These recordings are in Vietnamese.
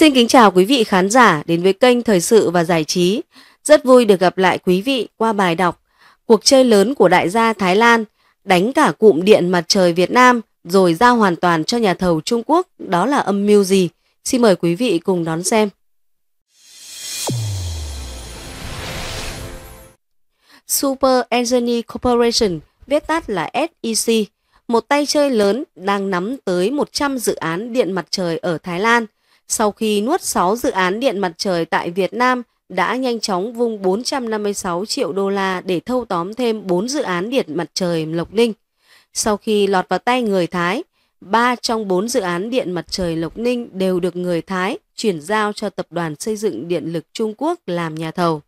Xin kính chào quý vị khán giả đến với kênh Thời sự và Giải trí. Rất vui được gặp lại quý vị qua bài đọc Cuộc chơi lớn của đại gia Thái Lan đánh cả cụm điện mặt trời Việt Nam rồi giao hoàn toàn cho nhà thầu Trung Quốc đó là âm mưu gì? Xin mời quý vị cùng đón xem. Super energy Corporation, viết tắt là SEC, một tay chơi lớn đang nắm tới 100 dự án điện mặt trời ở Thái Lan – sau khi nuốt 6 dự án điện mặt trời tại Việt Nam đã nhanh chóng vung 456 triệu đô la để thâu tóm thêm 4 dự án điện mặt trời Lộc Ninh. Sau khi lọt vào tay người Thái, 3 trong 4 dự án điện mặt trời Lộc Ninh đều được người Thái chuyển giao cho Tập đoàn Xây dựng Điện lực Trung Quốc làm nhà thầu.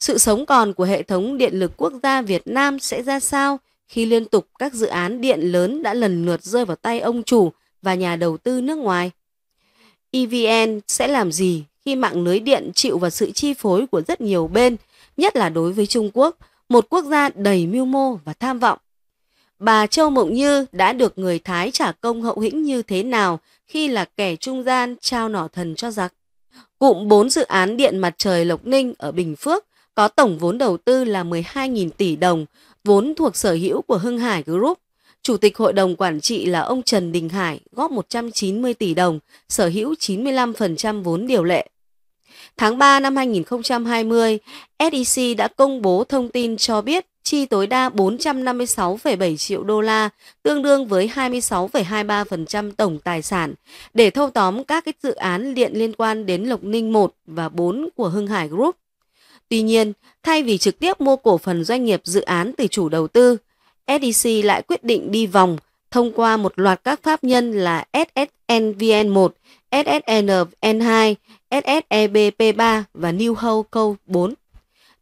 Sự sống còn của hệ thống điện lực quốc gia Việt Nam sẽ ra sao khi liên tục các dự án điện lớn đã lần lượt rơi vào tay ông chủ và nhà đầu tư nước ngoài? EVN sẽ làm gì khi mạng lưới điện chịu vào sự chi phối của rất nhiều bên, nhất là đối với Trung Quốc, một quốc gia đầy mưu mô và tham vọng. Bà Châu Mộng Như đã được người Thái trả công hậu hĩnh như thế nào khi là kẻ trung gian trao nỏ thần cho giặc. Cụm 4 dự án điện mặt trời Lộc Ninh ở Bình Phước có tổng vốn đầu tư là 12.000 tỷ đồng, vốn thuộc sở hữu của Hưng Hải Group Chủ tịch hội đồng quản trị là ông Trần Đình Hải góp 190 tỷ đồng, sở hữu 95% vốn điều lệ. Tháng 3 năm 2020, SEC đã công bố thông tin cho biết chi tối đa 456,7 triệu đô la, tương đương với 26,23% tổng tài sản, để thâu tóm các cái dự án điện liên quan đến Lộc Ninh 1 và 4 của Hưng Hải Group. Tuy nhiên, thay vì trực tiếp mua cổ phần doanh nghiệp dự án từ chủ đầu tư, SEC lại quyết định đi vòng thông qua một loạt các pháp nhân là SSNVN1, SSNN2, SSEBP3 và New Hope Co. 4.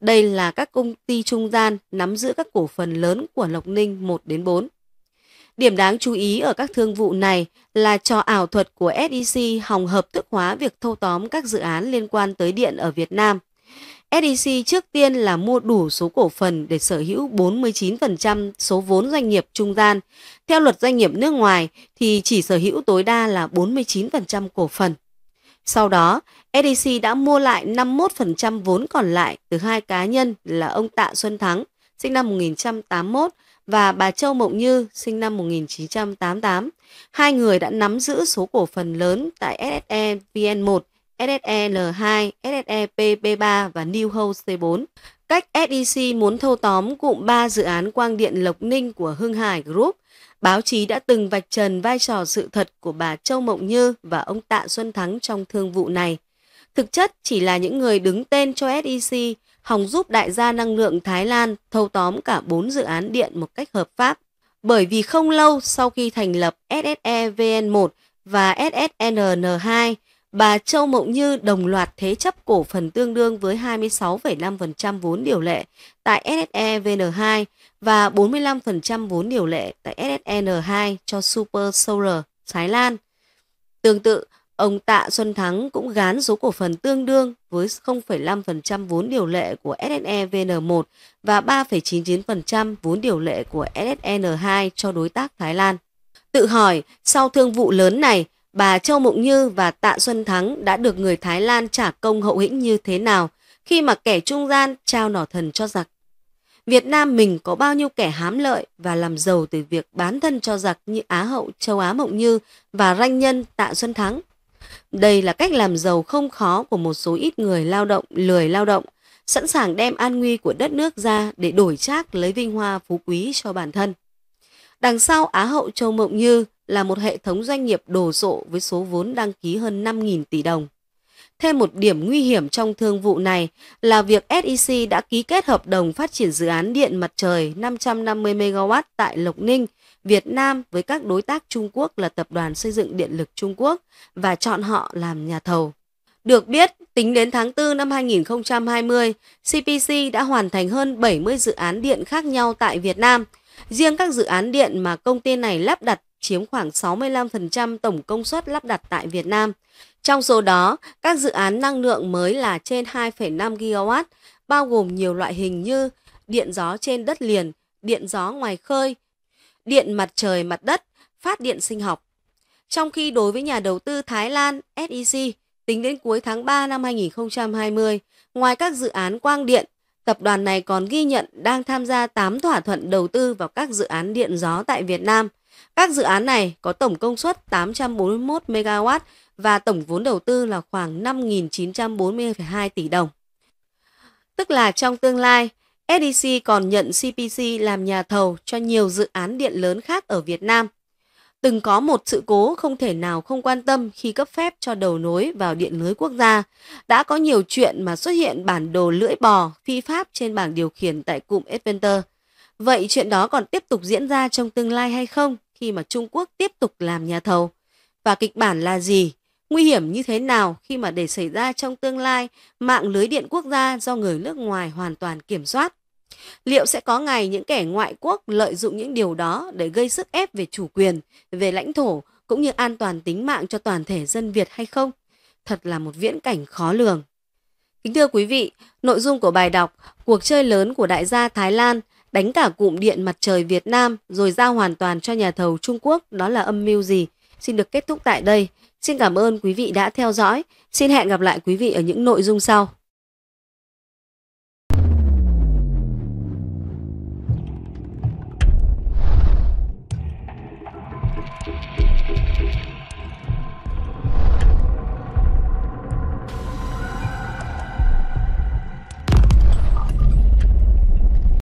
Đây là các công ty trung gian nắm giữ các cổ phần lớn của Lộc Ninh 1 đến 4. Điểm đáng chú ý ở các thương vụ này là trò ảo thuật của SEC hòng hợp thức hóa việc thâu tóm các dự án liên quan tới điện ở Việt Nam. SEC trước tiên là mua đủ số cổ phần để sở hữu 49% số vốn doanh nghiệp trung gian. Theo luật doanh nghiệp nước ngoài thì chỉ sở hữu tối đa là 49% cổ phần. Sau đó, SEC đã mua lại 51% vốn còn lại từ hai cá nhân là ông Tạ Xuân Thắng, sinh năm 1981, và bà Châu Mộng Như, sinh năm 1988. Hai người đã nắm giữ số cổ phần lớn tại SSE VN1 ssel 2 ssepp 3 và New C4. Cách SEC muốn thâu tóm cụm 3 dự án quang điện Lộc Ninh của Hưng Hải Group, báo chí đã từng vạch trần vai trò sự thật của bà Châu Mộng Như và ông Tạ Xuân Thắng trong thương vụ này. Thực chất chỉ là những người đứng tên cho SEC, hòng giúp đại gia năng lượng Thái Lan thâu tóm cả 4 dự án điện một cách hợp pháp. Bởi vì không lâu sau khi thành lập ssevn 1 và SSN2, e bà Châu Mộng Như đồng loạt thế chấp cổ phần tương đương với 26,5% vốn điều lệ tại SSE VN2 và 45% vốn điều lệ tại SSN2 e cho Super Solar Thái Lan. Tương tự, ông Tạ Xuân Thắng cũng gán số cổ phần tương đương với 0,5% vốn điều lệ của SSE VN1 và 3,99% vốn điều lệ của SSN2 e cho đối tác Thái Lan. Tự hỏi, sau thương vụ lớn này, bà Châu mộng Như và Tạ Xuân Thắng đã được người Thái Lan trả công hậu hĩnh như thế nào khi mà kẻ trung gian trao nỏ thần cho giặc. Việt Nam mình có bao nhiêu kẻ hám lợi và làm giàu từ việc bán thân cho giặc như Á hậu Châu Á Mộng Như và ranh nhân Tạ Xuân Thắng. Đây là cách làm giàu không khó của một số ít người lao động lười lao động, sẵn sàng đem an nguy của đất nước ra để đổi trác lấy vinh hoa phú quý cho bản thân. Đằng sau Á hậu Châu Mộng Như là một hệ thống doanh nghiệp đồ sộ với số vốn đăng ký hơn 5.000 tỷ đồng. Thêm một điểm nguy hiểm trong thương vụ này là việc SEC đã ký kết hợp đồng phát triển dự án điện mặt trời 550 MW tại Lộc Ninh, Việt Nam với các đối tác Trung Quốc là Tập đoàn Xây dựng Điện lực Trung Quốc và chọn họ làm nhà thầu. Được biết, tính đến tháng 4 năm 2020, CPC đã hoàn thành hơn 70 dự án điện khác nhau tại Việt Nam. Riêng các dự án điện mà công ty này lắp đặt chiếm khoảng 65% tổng công suất lắp đặt tại Việt Nam. Trong số đó, các dự án năng lượng mới là trên 2,5 GW, bao gồm nhiều loại hình như điện gió trên đất liền, điện gió ngoài khơi, điện mặt trời mặt đất, phát điện sinh học. Trong khi đối với nhà đầu tư Thái Lan SEC, tính đến cuối tháng 3 năm 2020, ngoài các dự án quang điện, tập đoàn này còn ghi nhận đang tham gia 8 thỏa thuận đầu tư vào các dự án điện gió tại Việt Nam – các dự án này có tổng công suất 841 MW và tổng vốn đầu tư là khoảng 5.940,2 tỷ đồng. Tức là trong tương lai, SDC còn nhận CPC làm nhà thầu cho nhiều dự án điện lớn khác ở Việt Nam. Từng có một sự cố không thể nào không quan tâm khi cấp phép cho đầu nối vào điện lưới quốc gia. Đã có nhiều chuyện mà xuất hiện bản đồ lưỡi bò phi pháp trên bảng điều khiển tại cụm Adventer. Vậy chuyện đó còn tiếp tục diễn ra trong tương lai hay không? khi mà Trung Quốc tiếp tục làm nhà thầu và kịch bản là gì, nguy hiểm như thế nào khi mà để xảy ra trong tương lai mạng lưới điện quốc gia do người nước ngoài hoàn toàn kiểm soát. Liệu sẽ có ngày những kẻ ngoại quốc lợi dụng những điều đó để gây sức ép về chủ quyền, về lãnh thổ cũng như an toàn tính mạng cho toàn thể dân Việt hay không? Thật là một viễn cảnh khó lường. Kính thưa quý vị, nội dung của bài đọc Cuộc chơi lớn của đại gia Thái Lan đánh cả cụm điện mặt trời Việt Nam rồi giao hoàn toàn cho nhà thầu Trung Quốc đó là âm mưu gì. Xin được kết thúc tại đây. Xin cảm ơn quý vị đã theo dõi. Xin hẹn gặp lại quý vị ở những nội dung sau.